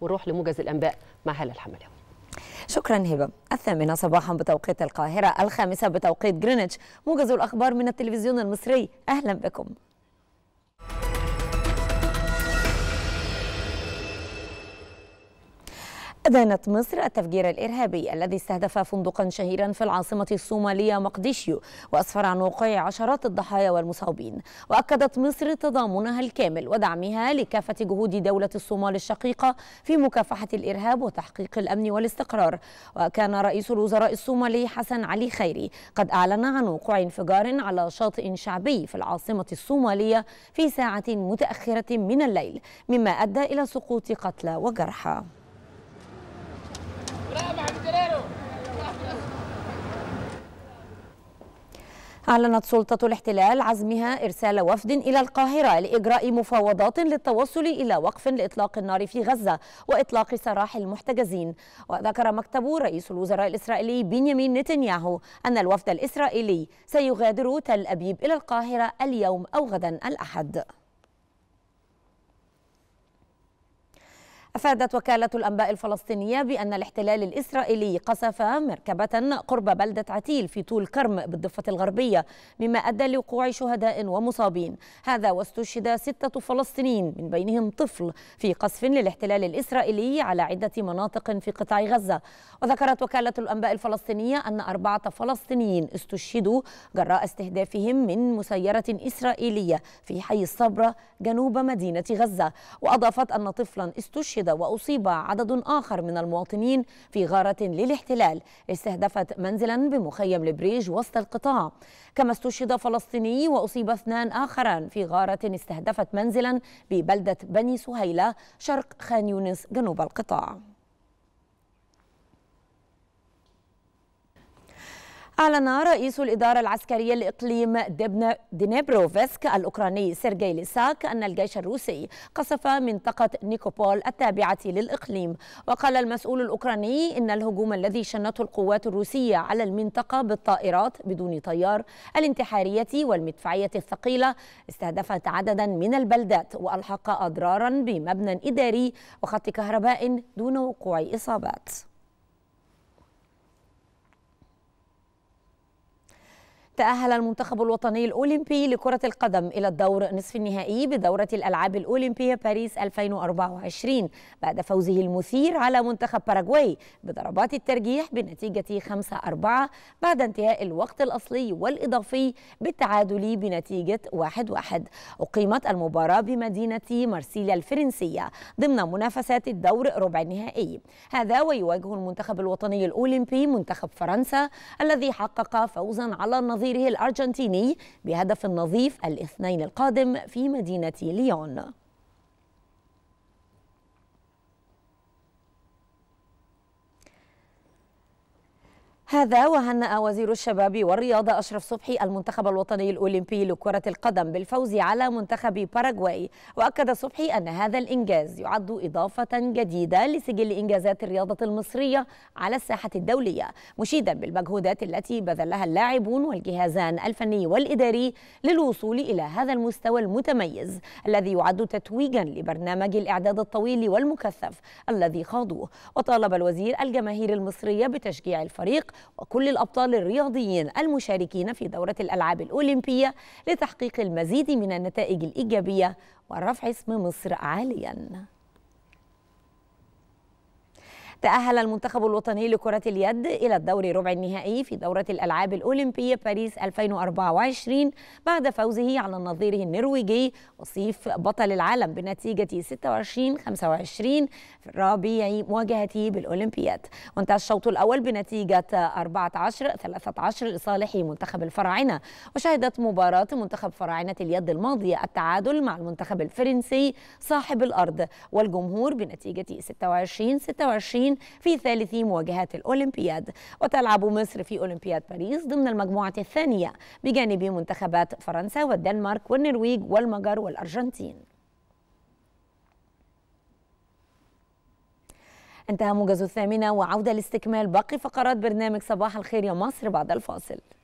ونروح لموجز الانباء مع هلا الحملاوي شكرا هبه الثامنه صباحا بتوقيت القاهره الخامسه بتوقيت جرينتش موجز الاخبار من التلفزيون المصري اهلا بكم أدانت مصر التفجير الإرهابي الذي استهدف فندقا شهيرا في العاصمة الصومالية مقديشيو وأسفر عن وقوع عشرات الضحايا والمصابين وأكدت مصر تضامنها الكامل ودعمها لكافة جهود دولة الصومال الشقيقة في مكافحة الإرهاب وتحقيق الأمن والاستقرار وكان رئيس الوزراء الصومالي حسن علي خيري قد أعلن عن وقوع انفجار على شاطئ شعبي في العاصمة الصومالية في ساعة متأخرة من الليل مما أدى إلى سقوط قتلى وجرحى أعلنت سلطة الاحتلال عزمها إرسال وفد إلى القاهرة لإجراء مفاوضات للتوصل إلى وقف لإطلاق النار في غزة وإطلاق سراح المحتجزين وذكر مكتب رئيس الوزراء الإسرائيلي بنيامين نتنياهو أن الوفد الإسرائيلي سيغادر تل أبيب إلى القاهرة اليوم أو غدا الأحد أفادت وكالة الأنباء الفلسطينية بأن الاحتلال الإسرائيلي قصف مركبة قرب بلدة عتيل في طول كرم بالضفة الغربية مما أدى لوقوع شهداء ومصابين هذا واستشهد ستة فلسطينيين من بينهم طفل في قصف للاحتلال الإسرائيلي على عدة مناطق في قطاع غزة وذكرت وكالة الأنباء الفلسطينية أن أربعة فلسطينيين استشهدوا جراء استهدافهم من مسيرة إسرائيلية في حي الصبرة جنوب مدينة غزة وأضافت أن طفلا استشهد تعرض وأصيب عدد آخر من المواطنين في غارة للاحتلال استهدفت منزلا بمخيم البريج وسط القطاع كما استشهد فلسطيني وأصيب اثنان آخران في غارة استهدفت منزلا ببلدة بني سهيلة شرق خان يونس جنوب القطاع أعلن رئيس الإدارة العسكرية لإقليم دينيبروفسك الأوكراني سيرجي ليساك أن الجيش الروسي قصف منطقة نيكوبول التابعة للإقليم وقال المسؤول الأوكراني إن الهجوم الذي شنته القوات الروسية على المنطقة بالطائرات بدون طيار الانتحارية والمدفعية الثقيلة استهدفت عددا من البلدات وألحق أضرارا بمبنى إداري وخط كهرباء دون وقوع إصابات تأهل المنتخب الوطني الأولمبي لكرة القدم إلى الدور نصف النهائي بدورة الألعاب الأولمبية باريس 2024 بعد فوزه المثير على منتخب باراغواي بضربات الترجيح بنتيجة 5-4 بعد انتهاء الوقت الأصلي والإضافي بالتعادل بنتيجة 1-1 أقيمت المباراة بمدينة مرسيليا الفرنسية ضمن منافسات الدور ربع النهائي هذا ويواجه المنتخب الوطني الأولمبي منتخب فرنسا الذي حقق فوزا على النظير نظيره الأرجنتيني بهدف نظيف الاثنين القادم في مدينة ليون هذا وهنأ وزير الشباب والرياضة أشرف صبحي المنتخب الوطني الأولمبي لكرة القدم بالفوز على منتخب باراغواي وأكد صبحي أن هذا الإنجاز يعد إضافة جديدة لسجل إنجازات الرياضة المصرية على الساحة الدولية مشيدا بالمجهودات التي بذلها اللاعبون والجهازان الفني والإداري للوصول إلى هذا المستوى المتميز الذي يعد تتويجا لبرنامج الإعداد الطويل والمكثف الذي خاضوه وطالب الوزير الجماهير المصرية بتشجيع الفريق وكل الأبطال الرياضيين المشاركين في دورة الألعاب الأولمبية لتحقيق المزيد من النتائج الإيجابية ورفع اسم مصر عالياً تأهل المنتخب الوطني لكرة اليد إلى الدور ربع النهائي في دورة الألعاب الأولمبية باريس 2024 بعد فوزه على نظيره النرويجي وصيف بطل العالم بنتيجة 26 25 في ربيع مواجهته بالأولمبياد وانتهى الشوط الأول بنتيجة 14 13 لصالح منتخب الفراعنة وشهدت مباراة منتخب فراعنة اليد الماضية التعادل مع المنتخب الفرنسي صاحب الأرض والجمهور بنتيجة 26 26 المصريين في ثالث مواجهات الأولمبياد وتلعب مصر في أولمبياد باريس ضمن المجموعة الثانية بجانب منتخبات فرنسا والدنمارك والنرويج والمجر والأرجنتين انتهى موجز الثامنة وعودة لاستكمال باقي فقرات برنامج صباح الخير يا مصر بعد الفاصل